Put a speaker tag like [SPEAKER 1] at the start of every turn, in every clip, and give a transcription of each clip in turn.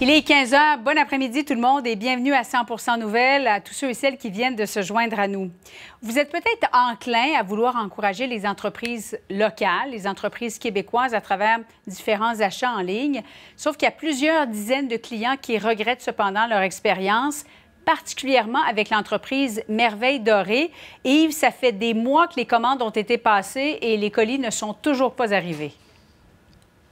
[SPEAKER 1] Il est 15 h. Bon après-midi tout le monde et bienvenue à 100 Nouvelles, à tous ceux et celles qui viennent de se joindre à nous. Vous êtes peut-être enclin à vouloir encourager les entreprises locales, les entreprises québécoises à travers différents achats en ligne, sauf qu'il y a plusieurs dizaines de clients qui regrettent cependant leur expérience particulièrement avec l'entreprise Merveille Dorée. Yves, ça fait des mois que les commandes ont été passées et les colis ne sont toujours pas arrivés.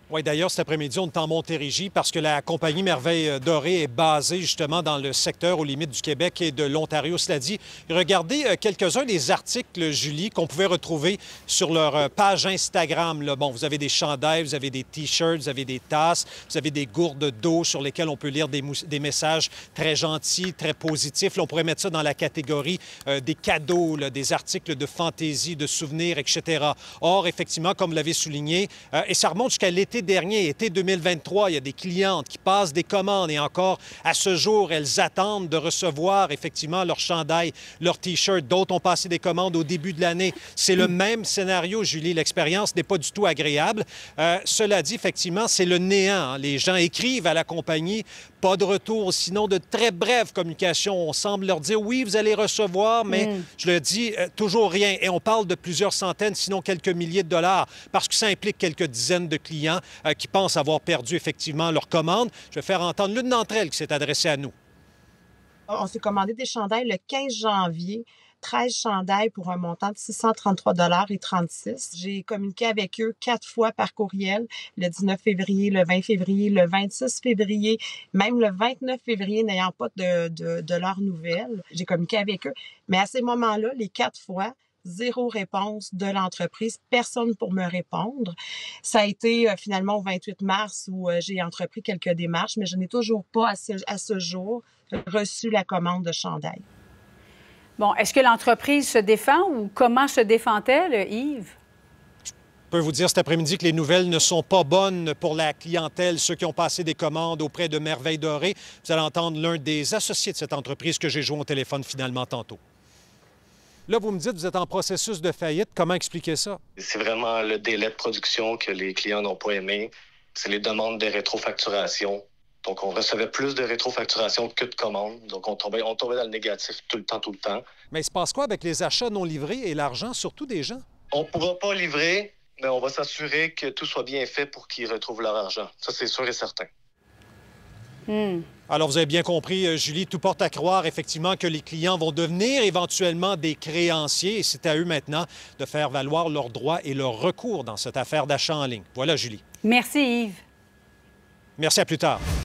[SPEAKER 2] Oui, d'ailleurs, cet après-midi, on est en Montérégie parce que la compagnie Merveille euh, Dorée est basée justement dans le secteur aux limites du Québec et de l'Ontario. Cela dit, regardez euh, quelques-uns des articles, Julie, qu'on pouvait retrouver sur leur euh, page Instagram. Bon, vous avez des chandails, vous avez des T-shirts, vous avez des tasses, vous avez des gourdes d'eau sur lesquelles on peut lire des, des, messages très gentils, très positifs. on pourrait mettre ça dans la catégorie des cadeaux, des articles de fantaisie, de souvenirs, etc. Or, effectivement, comme vous l'avez souligné, et ça remonte jusqu'à l'été dernier, été 2023, il y a des clientes qui passent des commandes et encore à ce jour, elles attendent de recevoir effectivement leur chandail, leur T-shirt. D'autres ont passé des commandes au début de l'année. C'est le même scénario, Julie. L'expérience n'est pas du tout agréable. Euh, cela dit, effectivement, c'est le néant. Hein. Les gens écrivent à la compagnie pas de retour, sinon de très brèves communications. On semble leur dire oui, vous allez recevoir, mais mm. je le dis, euh, toujours rien. Et on parle de plusieurs centaines, sinon quelques milliers de dollars, parce que ça implique quelques dizaines de clients euh, qui pensent avoir perdu effectivement leur commande. Je vais faire entendre l'une d'entre elles qui s'est adressée à nous.
[SPEAKER 3] On s'est commandé des chandelles le 15 janvier. 13 chandails pour un montant de 633 dollars et 36. J'ai communiqué avec eux quatre fois par courriel, le 19 février, le 20 février, le 26 février, même le 29 février, n'ayant pas de, de, de leurs nouvelles. J'ai communiqué avec eux. Mais à ces moments-là, les quatre fois, zéro réponse de l'entreprise, personne pour me répondre. Ça a été euh, finalement au 28 mars où euh, j'ai entrepris quelques démarches, mais je n'ai toujours pas à ce, à ce jour reçu la commande de chandail.
[SPEAKER 1] Bon, est-ce que l'entreprise se défend ou comment se défend-elle, Yves?
[SPEAKER 2] Je peux vous dire cet après-midi que les nouvelles ne sont pas bonnes pour la clientèle, ceux qui ont passé des commandes auprès de Merveille Dorée. Vous allez entendre l'un des associés de cette entreprise que j'ai joué au téléphone finalement tantôt. Là, vous me dites, vous êtes en processus de faillite. Comment expliquer ça?
[SPEAKER 4] C'est vraiment le délai de production que les clients n'ont pas aimé. C'est les demandes de rétrofacturation donc, on recevait plus de rétrofacturation que de commandes. Donc, on tombait, on tombait dans le négatif tout le temps, tout le temps.
[SPEAKER 2] Mais il se passe quoi avec les achats non livrés et l'argent, surtout des gens?
[SPEAKER 4] On ne pourra pas livrer, mais on va s'assurer que tout soit bien fait pour qu'ils retrouvent leur argent. Ça, c'est sûr et certain.
[SPEAKER 2] Hmm. Alors, vous avez bien compris, euh, Julie, tout porte à croire effectivement que les clients vont devenir éventuellement des créanciers et c'est à eux maintenant de faire valoir leurs droits et leurs recours dans cette affaire d'achat en ligne. Voilà, Julie.
[SPEAKER 1] Merci, Yves.
[SPEAKER 2] Merci, à plus tard.